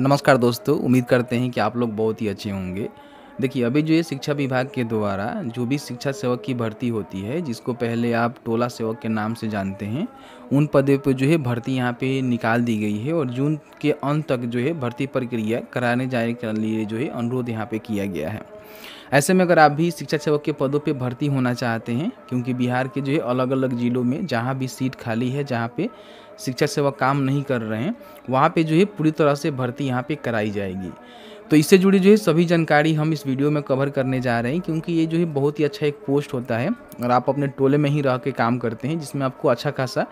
नमस्कार दोस्तों उम्मीद करते हैं कि आप लोग बहुत ही अच्छे होंगे देखिए अभी जो ये शिक्षा विभाग के द्वारा जो भी शिक्षा सेवक की भर्ती होती है जिसको पहले आप टोला सेवक के नाम से जानते हैं उन पदों पर जो है भर्ती यहाँ पे निकाल दी गई है और जून के अंत तक जो है भर्ती प्रक्रिया कराने जाने के लिए जो है अनुरोध यहाँ पे किया गया है ऐसे में अगर आप भी शिक्षा सेवक के पदों पर भर्ती होना चाहते हैं क्योंकि बिहार के जो है अलग अलग ज़िलों में जहाँ भी सीट खाली है जहाँ पर शिक्षा सेवक काम नहीं कर रहे हैं वहाँ पर जो है पूरी तरह से भर्ती यहाँ पर कराई जाएगी तो इससे जुड़ी जो है सभी जानकारी हम इस वीडियो में कवर करने जा रहे हैं क्योंकि ये जो है बहुत ही अच्छा एक पोस्ट होता है और आप अपने टोले में ही रह के काम करते हैं जिसमें आपको अच्छा खासा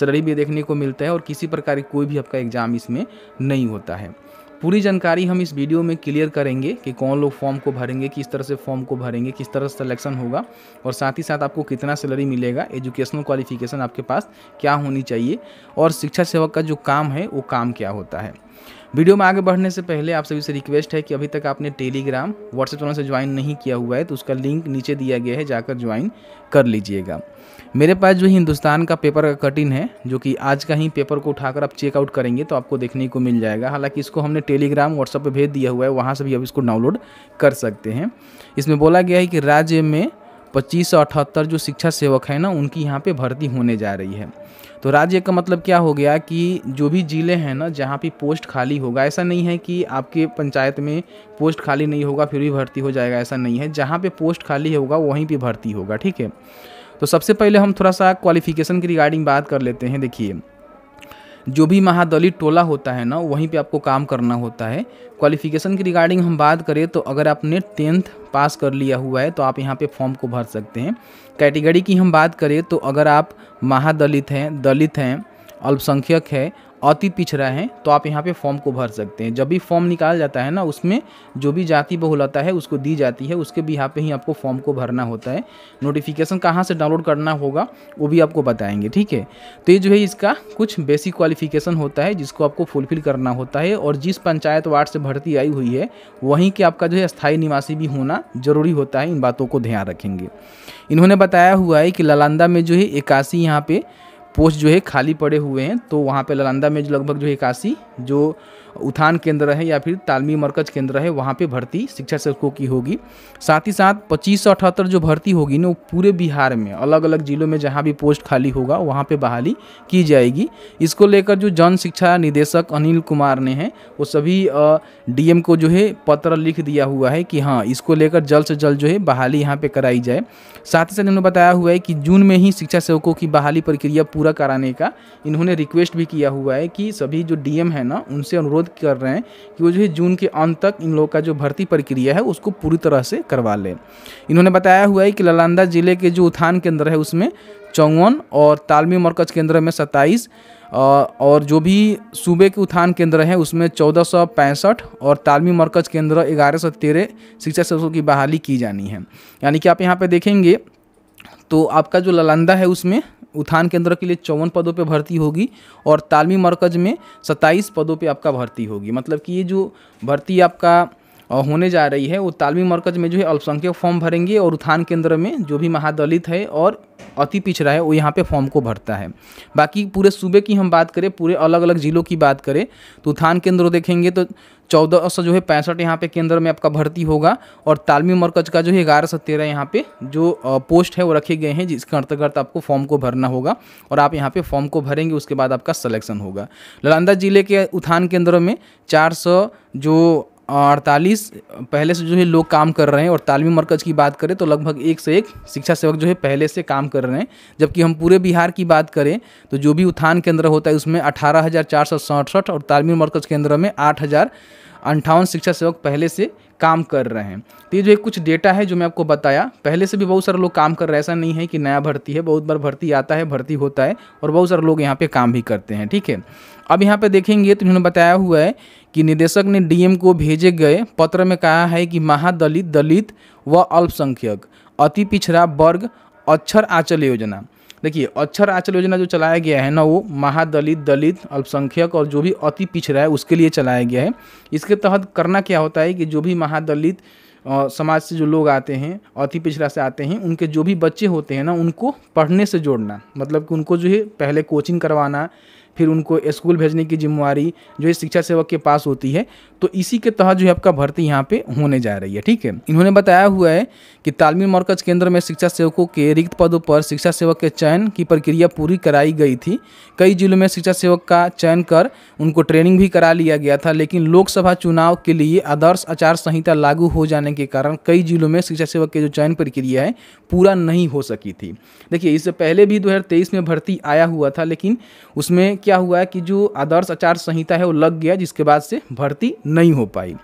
सैलरी भी देखने को मिलता है और किसी प्रकार की कोई भी आपका एग्ज़ाम इसमें नहीं होता है पूरी जानकारी हम इस वीडियो में क्लियर करेंगे कि कौन लोग फॉर्म को भरेंगे किस तरह से फॉर्म को भरेंगे किस तरह से सलेक्शन होगा और साथ ही साथ आपको कितना सैलरी मिलेगा एजुकेशनल क्वालिफिकेशन आपके पास क्या होनी चाहिए और शिक्षा सेवक का जो काम है वो काम क्या होता है वीडियो में आगे बढ़ने से पहले आप सभी से रिक्वेस्ट है कि अभी तक आपने टेलीग्राम व्हाट्सएप चैनल से ज्वाइन नहीं किया हुआ है तो उसका लिंक नीचे दिया गया है जाकर ज्वाइन कर लीजिएगा मेरे पास जो हिंदुस्तान का पेपर का कटिन है जो कि आज का ही पेपर को उठाकर आप चेकआउट करेंगे तो आपको देखने को मिल जाएगा हालांकि इसको हमने टेलीग्राम व्हाट्सएप पर भेज दिया हुआ है वहाँ से भी आप इसको डाउनलोड कर सकते हैं इसमें बोला गया है कि राज्य में पच्चीस सौ अठहत्तर जो शिक्षा सेवक हैं ना उनकी यहाँ पे भर्ती होने जा रही है तो राज्य का मतलब क्या हो गया कि जो भी ज़िले हैं ना जहाँ पे पोस्ट खाली होगा ऐसा नहीं है कि आपके पंचायत में पोस्ट खाली नहीं होगा फिर भी भर्ती हो जाएगा ऐसा नहीं है जहाँ पे पोस्ट खाली होगा वहीं पे भर्ती होगा ठीक है तो सबसे पहले हम थोड़ा सा क्वालिफिकेशन की रिगार्डिंग बात कर लेते हैं देखिए जो भी महादलित टोला होता है ना वहीं पे आपको काम करना होता है क्वालिफिकेशन की रिगार्डिंग हम बात करें तो अगर आपने टेंथ पास कर लिया हुआ है तो आप यहाँ पे फॉर्म को भर सकते हैं कैटेगरी की हम बात करें तो अगर आप महादलित हैं दलित हैं अल्पसंख्यक है अति पिछड़ा है तो आप यहाँ पे फॉर्म को भर सकते हैं जब भी फॉर्म निकाल जाता है ना उसमें जो भी जाति बहुलता है उसको दी जाती है उसके भी यहाँ पे ही आपको फॉर्म को भरना होता है नोटिफिकेशन कहाँ से डाउनलोड करना होगा वो भी आपको बताएंगे ठीक है तो ये जो है इसका कुछ बेसिक क्वालिफिकेशन होता है जिसको आपको फुलफिल करना होता है और जिस पंचायत वार्ड से भर्ती आई हुई है वहीं के आपका जो है स्थायी निवासी भी होना जरूरी होता है इन बातों को ध्यान रखेंगे इन्होंने बताया हुआ है कि ललांदा में जो है इक्यासी यहाँ पर पोस्ट जो है खाली पड़े हुए हैं तो वहाँ पे ललंदा में जो लगभग जो है इक्यासी जो उत्थान केंद्र है या फिर तालमी मरकज केंद्र है वहाँ पे भर्ती शिक्षा शिक्षकों की होगी साथ ही साथ पच्चीस सौ अठहत्तर जो भर्ती होगी ना वो पूरे बिहार में अलग अलग ज़िलों में जहाँ भी पोस्ट खाली होगा वहाँ पे बहाली की जाएगी इसको लेकर जो जन शिक्षा निदेशक अनिल कुमार ने हैं वो सभी डीएम को जो है पत्र लिख दिया हुआ है कि हाँ इसको लेकर जल्द से जल्द जो है बहाली यहाँ पर कराई जाए साथ ही साथ इन्होंने बताया हुआ है कि जून में ही शिक्षा सेवकों की बहाली प्रक्रिया पूरा कराने का इन्होंने रिक्वेस्ट भी किया हुआ है कि सभी जो डी है ना उनसे अनुरोध कर रहे हैं कि वो जो है जून के अंत तक इन लोगों का जो भर्ती प्रक्रिया है उसको पूरी तरह से करवा लें इन्होंने बताया हुआ है कि ललांदा जिले के जो उत्थान केंद्र है उसमें चौवन और तालमी मरकज केंद्र में सत्ताईस और जो भी सूबे के उत्थान केंद्र हैं उसमें चौदह सौ पैंसठ और तालमी मरकज केंद्र ग्यारह सौ तेरह शिक्षा सदस्यों की बहाली की जानी है यानी कि आप यहाँ पर देखेंगे तो आपका जो ललंदा है उसमें उत्थान केंद्र के लिए चौवन पदों पे भर्ती होगी और तालमी मरकज़ में 27 पदों पे आपका भर्ती होगी मतलब कि ये जो भर्ती आपका होने जा रही है वो तालमी मरकज़ में जो है अल्पसंख्यक फॉर्म भरेंगे और उत्थान केंद्र में जो भी महादलित है और अति पिछड़ा है वो यहाँ पे फॉर्म को भरता है बाकी पूरे सूबे की हम बात करें पूरे अलग अलग ज़िलों की बात करें तो उत्थान केंद्र देखेंगे तो चौदह सौ जो है पैंसठ यहाँ पे केंद्र में आपका भर्ती होगा और तालमी मरकज का जो है ग्यारह सौ तेरह यहाँ पे जो पोस्ट है वो रखे गए हैं जिसके अंतर्गत आपको फॉर्म को भरना होगा और आप यहाँ पे फॉर्म को भरेंगे उसके बाद आपका सलेक्शन होगा नालंदा ज़िले के उत्थान केंद्र में चार सौ जो अड़तालीस पहले से जो है लोग काम कर रहे हैं और तालमी मरकज़ की बात करें तो लगभग एक से एक शिक्षा सेवक जो है पहले से काम कर रहे हैं जबकि हम पूरे बिहार की बात करें तो जो भी उत्थान केंद्र होता है उसमें अठारह हज़ार चार सौ सड़सठ और तालमी मरकज़ केंद्र में आठ हज़ार अंठावन शिक्षा सेवक पहले से काम कर रहे हैं तो ये जो एक कुछ डेटा है जो मैं आपको बताया पहले से भी बहुत सारे लोग काम कर रहे हैं ऐसा नहीं है कि नया भर्ती है बहुत बार भर्ती आता है भर्ती होता है और बहुत सारे लोग यहाँ पे काम भी करते हैं ठीक है अब यहाँ पे देखेंगे तो इन्होंने बताया हुआ है कि निदेशक ने डीएम को भेजे गए पत्र में कहा है कि महादलित दलित व अल्पसंख्यक अति पिछड़ा वर्ग अक्षर आंचल योजना देखिए अक्षर आंचल योजना जो चलाया गया है ना वो महादलित दलित अल्पसंख्यक और जो भी अति पिछड़ा है उसके लिए चलाया गया है इसके तहत करना क्या होता है कि जो भी महादलित समाज से जो लोग आते हैं अति पिछड़ा से आते हैं उनके जो भी बच्चे होते हैं ना उनको पढ़ने से जोड़ना मतलब कि उनको जो है पहले कोचिंग करवाना फिर उनको स्कूल भेजने की जिम्मेवारी जो है शिक्षा सेवक के पास होती है तो इसी के तहत जो है आपका भर्ती यहाँ पे होने जा रही है ठीक है इन्होंने बताया हुआ है कि तालमी मरकज केंद्र में शिक्षा सेवकों के रिक्त पदों पर शिक्षा सेवक के चयन की प्रक्रिया पूरी कराई गई थी कई जिलों में शिक्षा सेवक का चयन कर उनको ट्रेनिंग भी करा लिया गया था लेकिन लोकसभा चुनाव के लिए आदर्श आचार संहिता लागू हो जाने के कारण कई जिलों में शिक्षा सेवक के जो चयन प्रक्रिया है पूरा नहीं हो सकी थी देखिए इससे पहले भी दो में भर्ती आया हुआ था लेकिन उसमें क्या हुआ है कि जो आदर्श आचार संहिता है वो लग गया जिसके बाद से भर्ती नहीं हो पाई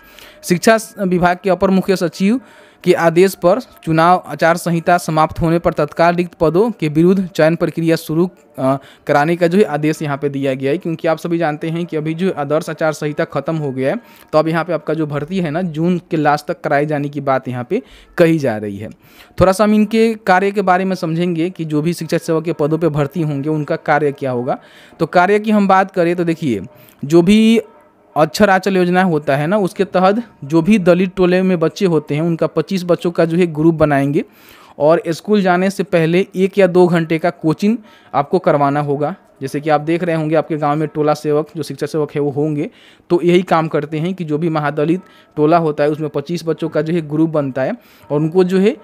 शिक्षा विभाग के अपर मुख्य सचिव के आदेश पर चुनाव आचार संहिता समाप्त होने पर तत्काल रिक्त पदों के विरुद्ध चयन प्रक्रिया शुरू कराने का जो है आदेश यहाँ पे दिया गया है क्योंकि आप सभी जानते हैं कि अभी जो आदर्श आचार संहिता खत्म हो गया है तो अब यहाँ पे आपका जो भर्ती है ना जून के लास्ट तक कराई जाने की बात यहाँ पे कही जा रही है थोड़ा सा हम इनके कार्य के बारे में समझेंगे कि जो भी शिक्षक सेवा के पदों पर भर्ती होंगे उनका कार्य क्या होगा तो कार्य की हम बात करें तो देखिए जो भी अक्षर आंचल योजना होता है ना उसके तहत जो भी दलित टोले में बच्चे होते हैं उनका 25 बच्चों का जो है ग्रुप बनाएंगे और स्कूल जाने से पहले एक या दो घंटे का कोचिंग आपको करवाना होगा जैसे कि आप देख रहे होंगे आपके गांव में टोला सेवक जो शिक्षा सेवक है वो होंगे तो यही काम करते हैं कि जो भी महादलित टोला होता है उसमें 25 बच्चों का जो है ग्रुप बनता है और उनको जो है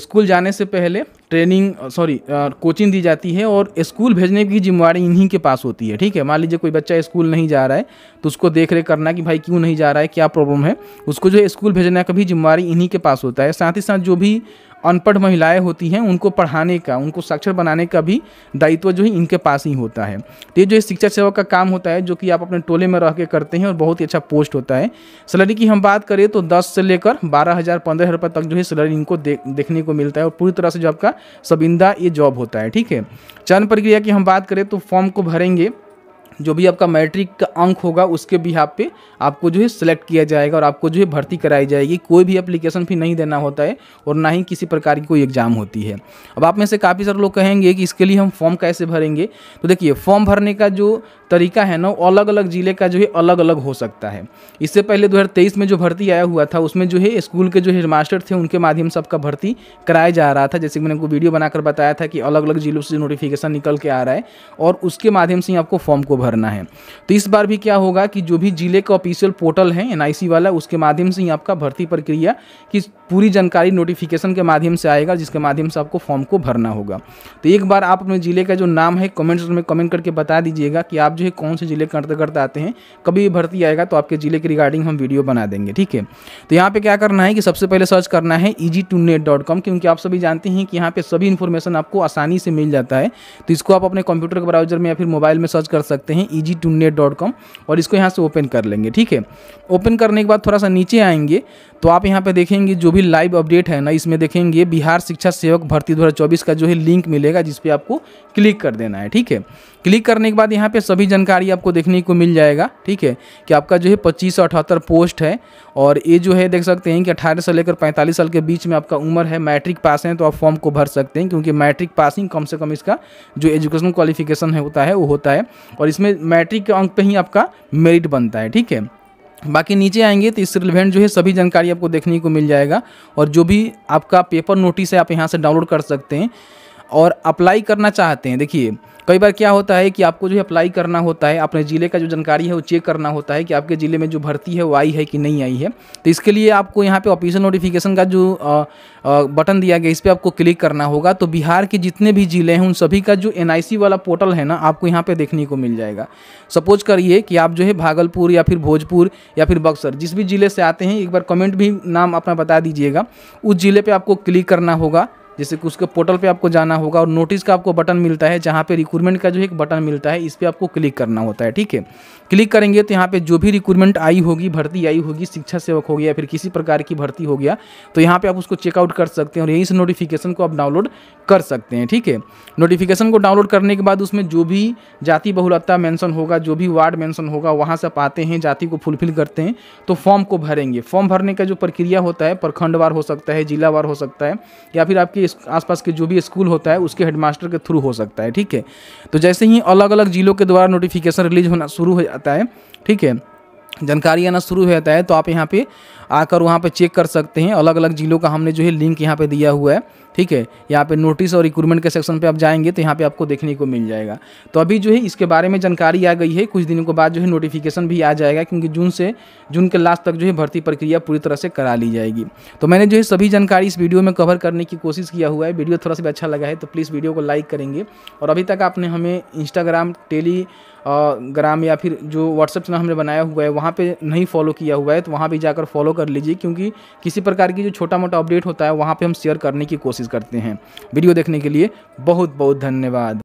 स्कूल जाने से पहले ट्रेनिंग सॉरी कोचिंग दी जाती है और स्कूल भेजने की जिम्मेवारी इन्हीं के पास होती है ठीक है मान लीजिए कोई बच्चा स्कूल नहीं जा रहा है तो उसको देख रेख करना कि भाई क्यों नहीं जा रहा है क्या प्रॉब्लम है उसको जो है स्कूल भेजने का भी जिम्मेवारी इन्हीं के पास होता है साथ ही साथ जो भी अनपढ़ महिलाएं होती हैं उनको पढ़ाने का उनको साक्षर बनाने का भी दायित्व जो है इनके पास ही होता है तो ये जो है शिक्षा सेवक का काम होता है जो कि आप अपने टोले में रह के करते हैं और बहुत ही अच्छा पोस्ट होता है सैलरी की हम बात करें तो दस से लेकर बारह हज़ार पंद्रह हज़ार तक जो है सैलरी इनको दे, देखने को मिलता है और पूरी तरह से जो आपका सबइंदा ये जॉब होता है ठीक है चयन प्रक्रिया की हम बात करें तो फॉर्म को भरेंगे जो भी आपका मैट्रिक का अंक होगा उसके भी यहाँ पे आपको जो है सिलेक्ट किया जाएगा और आपको जो है भर्ती कराई जाएगी कोई भी एप्लीकेशन फी नहीं देना होता है और ना ही किसी प्रकार की कोई एग्ज़ाम होती है अब आप में से काफ़ी सारे लोग कहेंगे कि इसके लिए हम फॉर्म कैसे भरेंगे तो देखिए फॉर्म भरने का जो तरीका है ना अलग अलग ज़िले का जो है अलग अलग हो सकता है इससे पहले दो में जो भर्ती आया हुआ था उसमें जो है स्कूल के जो हेडमास्टर थे उनके माध्यम से आपका भर्ती कराया जा रहा था जैसे कि मैंने उनको वीडियो बनाकर बताया था कि अलग अलग जिलों से नोटिफिकेशन निकल के आ रहा है और उसके माध्यम से ही आपको फॉर्म को भरना है तो इस बार भी क्या होगा कि जो भी जिले का ऑफिशियल पोर्टल है एन वाला उसके माध्यम से ही आपका भर्ती प्रक्रिया की पूरी जानकारी नोटिफिकेशन के माध्यम से आएगा जिसके माध्यम से आपको फॉर्म को भरना होगा तो एक बार आप अपने ज़िले का जो नाम है कमेंट में कमेंट करके बता दीजिएगा कि आप जो है कौन से ज़िले के अंतर्गत आते हैं कभी भी भर्ती आएगा तो आपके ज़िले के रिगार्डिंग हम वीडियो बना देंगे ठीक है तो यहाँ पे क्या करना है कि सबसे पहले सर्च करना है ईजी क्योंकि आप सभी जानते हैं कि यहाँ पर सभी इन्फॉर्मेशन आपको आसानी से मिल जाता है तो इसको आप अपने कंप्यूटर के ब्राउजर में या फिर मोबाइल में सर्च कर सकते हैं हैं ई e जी और इसको यहाँ से ओपन कर लेंगे ठीक है ओपन करने के बाद थोड़ा सा नीचे आएंगे तो आप यहाँ पे देखेंगे जो भी लाइव अपडेट है ना इसमें देखेंगे बिहार शिक्षा सेवक भर्ती दो का जो है लिंक मिलेगा जिसपे आपको क्लिक कर देना है ठीक है क्लिक करने के बाद यहाँ पे सभी जानकारी आपको देखने को मिल जाएगा ठीक है कि आपका जो है पच्चीस अठहत्तर पोस्ट है और ये जो है देख सकते हैं कि अठारह से लेकर पैंतालीस साल के बीच में आपका उम्र है मैट्रिक पास हैं तो आप फॉर्म को भर सकते हैं क्योंकि मैट्रिक पासिंग कम से कम इसका जो एजुकेशन क्वालिफिकेशन है होता है वो होता है और इसमें इसमें मैट्रिक के अंक पे ही आपका मेरिट बनता है ठीक है बाकी नीचे आएंगे तो इस रिलेवेंट जो है सभी जानकारी आपको देखने को मिल जाएगा और जो भी आपका पेपर नोटिस है आप यहाँ से डाउनलोड कर सकते हैं और अप्लाई करना चाहते हैं देखिए कई बार क्या होता है कि आपको जो है अप्लाई करना होता है अपने ज़िले का जो जानकारी है वो चेक करना होता है कि आपके ज़िले में जो भर्ती है वो आई है कि नहीं आई है तो इसके लिए आपको यहाँ पे ऑफिशियल नोटिफिकेशन का जो आ, आ, बटन दिया गया इस पर आपको क्लिक करना होगा तो बिहार के जितने भी ज़िले हैं उन सभी का जो एन वाला पोर्टल है ना आपको यहाँ पर देखने को मिल जाएगा सपोज करिए कि आप जो है भागलपुर या फिर भोजपुर या फिर बक्सर जिस भी ज़िले से आते हैं एक बार कमेंट भी नाम अपना बता दीजिएगा उस ज़िले पर आपको क्लिक करना होगा जैसे कि उसके पोर्टल पे आपको जाना होगा और नोटिस का आपको बटन मिलता है जहाँ पे रिक्रूटमेंट का जो एक बटन मिलता है इस पर आपको क्लिक करना होता है ठीक है क्लिक करेंगे तो यहाँ पे जो भी रिक्रूटमेंट आई होगी भर्ती आई होगी शिक्षा सेवक हो गया फिर किसी प्रकार की भर्ती हो गया तो यहाँ पर आप उसको चेकआउट कर सकते हैं और यहीं से नोटिफिकेशन को आप डाउनलोड कर सकते हैं ठीक है नोटिफिकेशन को डाउनलोड करने के बाद उसमें जो भी जाति बहुलता मैंसन होगा जो भी वार्ड मैंसन होगा वहाँ से आते हैं जाति को फुलफिल करते हैं तो फॉर्म को भरेंगे फॉर्म भरने का जो प्रक्रिया होता है प्रखंडवार हो सकता है जिलावार हो सकता है या फिर आपकी आसपास के जो भी स्कूल होता है उसके हेडमास्टर के थ्रू हो सकता है ठीक है तो जैसे ही अलग अलग जिलों के द्वारा नोटिफिकेशन रिलीज होना शुरू हो जाता है ठीक है जानकारी आना शुरू हो जाता है तो आप यहाँ पे आकर वहाँ पे चेक कर सकते हैं अलग अलग ज़िलों का हमने जो है लिंक यहाँ पे दिया हुआ है ठीक है यहाँ पे नोटिस और रिक्रूटमेंट के सेक्शन पे आप जाएंगे तो यहाँ पे आपको देखने को मिल जाएगा तो अभी जो है इसके बारे में जानकारी आ गई है कुछ दिनों के बाद जो है नोटिफिकेशन भी आ जाएगा क्योंकि जून से जून के लास्ट तक जो है भर्ती प्रक्रिया पूरी तरह से करा ली जाएगी तो मैंने जो है सभी जानकारी इस वीडियो में कवर करने की कोशिश किया हुआ है वीडियो थोड़ा सा भी अच्छा लगा है तो प्लीज़ वीडियो को लाइक करेंगे और अभी तक आपने हमें इंस्टाग्राम टेली ग्राम या फिर जो व्हाट्सएप चैनल हमने बनाया हुआ है वहाँ पे नहीं फॉलो किया हुआ है तो वहाँ भी जाकर फॉलो कर लीजिए क्योंकि किसी प्रकार की जो छोटा मोटा अपडेट होता है वहाँ पे हम शेयर करने की कोशिश करते हैं वीडियो देखने के लिए बहुत बहुत धन्यवाद